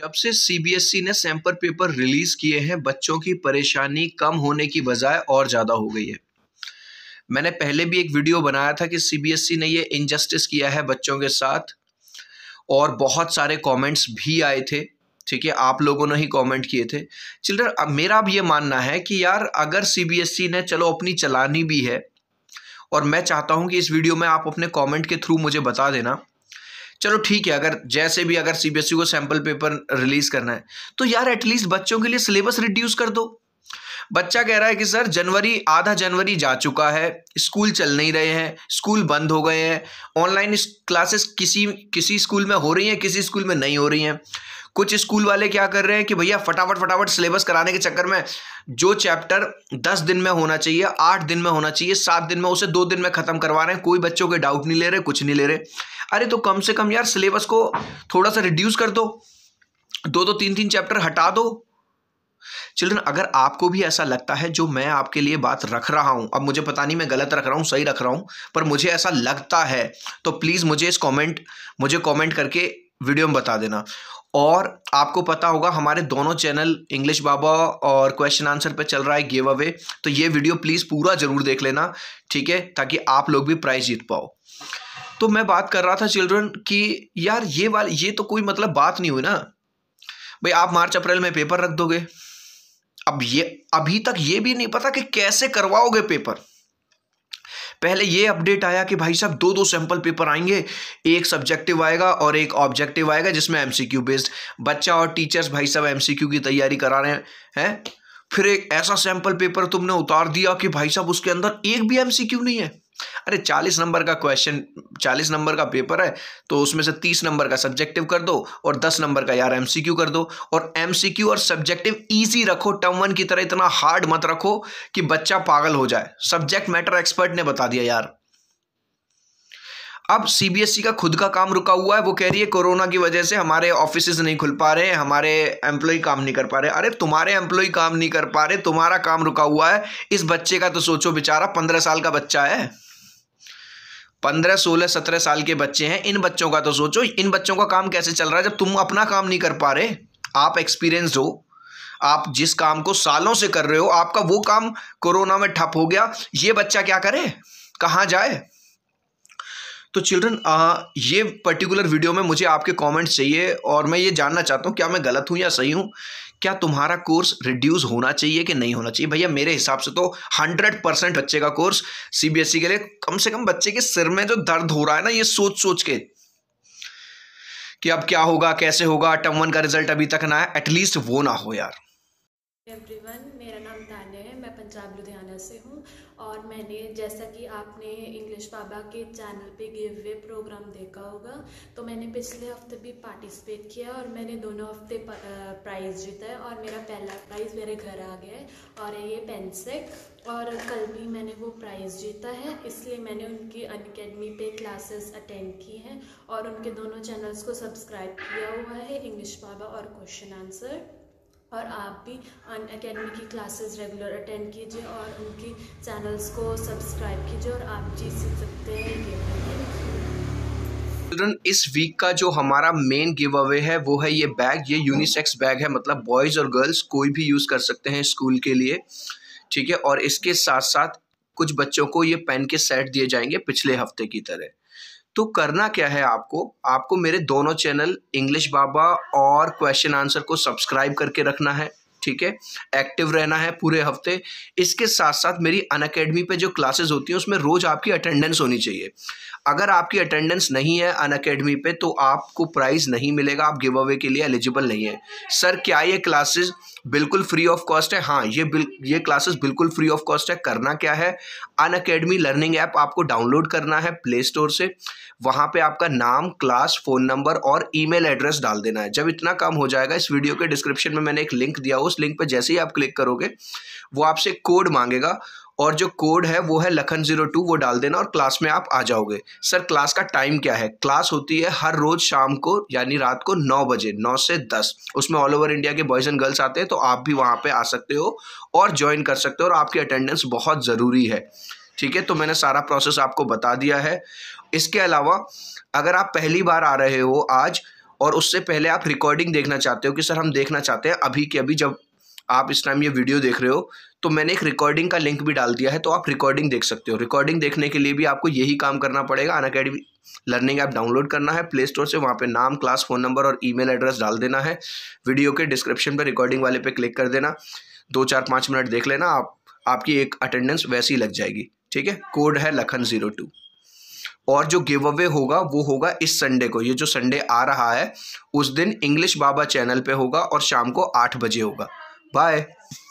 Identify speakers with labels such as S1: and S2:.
S1: जब से CBSE e ने सैम्पल पेपर रिलीज किए हैं बच्चों की परेशानी कम होने की बजाय और ज़्यादा हो गई है मैंने पहले भी एक वीडियो बनाया था कि सीबीएसई e ने ये इनजस्टिस किया है बच्चों के साथ और बहुत सारे कमेंट्स भी आए थे ठीक है आप लोगों ने ही कमेंट किए थे चिल्ड्रन अब मेरा अब ये मानना है कि यार अगर सीबीएसई e ने चलो अपनी चलानी भी है और मैं चाहता हूँ कि इस वीडियो में आप अपने कमेंट के थ्रू मुझे बता देना चलो ठीक है अगर जैसे भी अगर सीबीएसई e को सैंपल पेपर रिलीज करना है तो यार एटलीस्ट बच्चों के लिए सिलेबस रिड्यूस कर दो बच्चा कह रहा है कि सर जनवरी आधा जनवरी जा चुका है स्कूल चल नहीं रहे हैं स्कूल बंद हो गए हैं ऑनलाइन क्लासेस किसी किसी स्कूल में हो रही हैं किसी स्कूल में नहीं हो रही हैं कुछ स्कूल वाले क्या कर रहे हैं कि भैया फटाफट फटाफट सिलेबस कराने के चक्कर में जो चैप्टर दस दिन में होना चाहिए आठ दिन में होना चाहिए सात दिन में उसे दो दिन में ख़त्म करवा रहे हैं कोई बच्चों के डाउट नहीं ले रहे कुछ नहीं ले रहे अरे तो कम से कम यार सिलेबस को थोड़ा सा रिड्यूस कर दो दो दो तीन तीन चैप्टर हटा दो चिल्ड्रन अगर आपको भी ऐसा लगता है जो मैं आपके लिए बात रख रहा हूं अब मुझे पता नहीं मैं गलत रख रहा हूं सही रख रहा हूं पर मुझे ऐसा लगता है तो प्लीज़ मुझे इस कमेंट मुझे कमेंट करके वीडियो में बता देना और आपको पता होगा हमारे दोनों चैनल इंग्लिश बाबा और क्वेश्चन आंसर पे चल रहा है गिव अवे तो ये वीडियो प्लीज़ पूरा ज़रूर देख लेना ठीक है ताकि आप लोग भी प्राइज़ जीत पाओ तो मैं बात कर रहा था चिल्ड्रन कि यार ये वाली ये तो कोई मतलब बात नहीं हुई ना भाई आप मार्च अप्रैल में पेपर रख दोगे अब ये अभी तक ये भी नहीं पता कि कैसे करवाओगे पेपर पहले ये अपडेट आया कि भाई साहब दो दो सैंपल पेपर आएंगे एक सब्जेक्टिव आएगा और एक ऑब्जेक्टिव आएगा जिसमें एमसीक्यू बेस्ड बच्चा और टीचर्स भाई साहब एमसीक्यू की तैयारी करा रहे हैं फिर एक ऐसा सैंपल पेपर तुमने उतार दिया कि भाई साहब उसके अंदर एक भी एमसीक्यू नहीं है अरे चालीस नंबर का क्वेश्चन चालीस नंबर का पेपर है तो उसमें से तीस नंबर का सब्जेक्टिव कर दो और दस नंबर का यार एमसीक्यू कर दो और एमसीक्यू और सब्जेक्टिव ईजी रखो टर्म वन की तरह इतना हार्ड मत रखो कि बच्चा पागल हो जाए सब्जेक्ट मैटर एक्सपर्ट ने बता दिया यार अब सीबीएसई e का खुद का काम रुका हुआ है वो कह रही है कोरोना की वजह से हमारे ऑफिस नहीं खुल पा रहे हमारे एम्प्लॉय काम नहीं कर पा रहे अरे तुम्हारे एम्प्लॉय काम नहीं कर पा रहे तुम्हारा काम रुका हुआ है इस बच्चे का तो सोचो बेचारा पंद्रह साल का बच्चा है पंद्रह सोलह सत्रह साल के बच्चे हैं इन बच्चों का तो सोचो इन बच्चों का काम कैसे चल रहा है जब तुम अपना काम नहीं कर पा रहे आप एक्सपीरियंस हो आप जिस काम को सालों से कर रहे हो आपका वो काम कोरोना में ठप हो गया ये बच्चा क्या करे कहाँ जाए तो चिल्ड्रन ये पर्टिकुलर वीडियो में मुझे आपके कमेंट्स चाहिए और मैं ये जानना चाहता हूँ क्या मैं गलत हूँ या सही हूँ क्या तुम्हारा कोर्स रिड्यूस होना चाहिए कि नहीं होना चाहिए भैया मेरे हिसाब से तो हंड्रेड परसेंट बच्चे का कोर्स सीबीएसई e के लिए कम से कम बच्चे के सिर में जो दर्द हो रहा है ना ये सोच सोच के कि अब क्या होगा कैसे होगा टर्म वन का रिजल्ट अभी तक ना है एटलीस्ट वो ना हो यार एवरीवन
S2: मेरा नाम पंजाब लुधियाना से हूँ और मैंने जैसा कि आपने इंग्लिश बाबा के चैनल पे गिव वे प्रोग्राम देखा होगा तो मैंने पिछले हफ्ते भी पार्टिसिपेट किया और मैंने दोनों हफ्ते प्राइज़ जीता है और मेरा पहला प्राइज़ मेरे घर आ गया है और ये पेंसेक और कल भी मैंने वो प्राइज़ जीता है इसलिए मैंने उनकी अनकेडमी पे क्लासेस अटेंड की हैं और उनके दोनों चैनल्स को सब्सक्राइब किया हुआ है इंग्लिश बाबा और क्वेश्चन आंसर और आप भी अन अकेडमी की क्लासेस रेगुलर अटेंड कीजिए और उनकी चैनल्स को सब्सक्राइब कीजिए और आप जीत सकते हैं
S1: चिल्ड्रन इस वीक का जो हमारा मेन गिव अवे है वो है ये बैग ये यूनिसेक्स बैग है मतलब बॉयज़ और गर्ल्स कोई भी यूज़ कर सकते हैं स्कूल के लिए ठीक है और इसके साथ साथ कुछ बच्चों को ये पेन के सेट दिए जाएंगे पिछले हफ्ते की तरह तो करना क्या है आपको आपको मेरे दोनों चैनल इंग्लिश बाबा और क्वेश्चन आंसर को सब्सक्राइब करके रखना है ठीक है एक्टिव रहना है पूरे हफ्ते इसके साथ साथ मेरी अन अकेडमी जो क्लासेस होती हैं उसमें रोज़ आपकी अटेंडेंस होनी चाहिए अगर आपकी अटेंडेंस नहीं है अन अकेडमी पे तो आपको प्राइज़ नहीं मिलेगा आप गिव अवे के लिए एलिजिबल नहीं है सर क्या ये क्लासेस बिल्कुल फ्री ऑफ कॉस्ट है हाँ ये बिल ये क्लासेस बिल्कुल फ्री ऑफ कॉस्ट है करना क्या है अन अकेडमी लर्निंग ऐप आपको डाउनलोड करना है प्ले स्टोर से वहाँ पे आपका नाम क्लास फ़ोन नंबर और ईमेल एड्रेस डाल देना है जब इतना काम हो जाएगा इस वीडियो के डिस्क्रिप्शन में मैंने एक लिंक दिया हुआ उस लिंक पर जैसे ही आप क्लिक करोगे वो आपसे कोड मांगेगा और जो कोड है वो है लखन जीरो टू वो डाल देना और क्लास में आप आ जाओगे सर क्लास का टाइम क्या है क्लास होती है हर रोज़ शाम को यानी रात को नौ बजे नौ से दस उसमें ऑल ओवर इंडिया के बॉयज़ एंड गर्ल्स आते हैं तो आप भी वहाँ पे आ सकते हो और ज्वाइन कर सकते हो और आपकी अटेंडेंस बहुत ज़रूरी है ठीक है तो मैंने सारा प्रोसेस आपको बता दिया है इसके अलावा अगर आप पहली बार आ रहे हो आज और उससे पहले आप रिकॉर्डिंग देखना चाहते हो कि सर हम देखना चाहते हैं अभी के अभी जब आप इस टाइम ये वीडियो देख रहे हो तो मैंने एक रिकॉर्डिंग का लिंक भी डाल दिया है तो आप रिकॉर्डिंग देख सकते हो रिकॉर्डिंग देखने के लिए भी आपको यही काम करना पड़ेगा Unacademy learning app download करना है प्ले स्टोर से वहाँ पे नाम क्लास फ़ोन नंबर और ईमेल एड्रेस डाल देना है वीडियो के डिस्क्रिप्शन पर रिकॉर्डिंग वाले पे क्लिक कर देना दो चार पाँच मिनट देख लेना आप आपकी एक अटेंडेंस वैसी लग जाएगी ठीक है कोड है लखन जीरो टू और जो गिव अवे होगा वो होगा इस संडे को ये जो संडे आ रहा है उस दिन इंग्लिश बाबा चैनल पे होगा और शाम को आठ बजे होगा बाय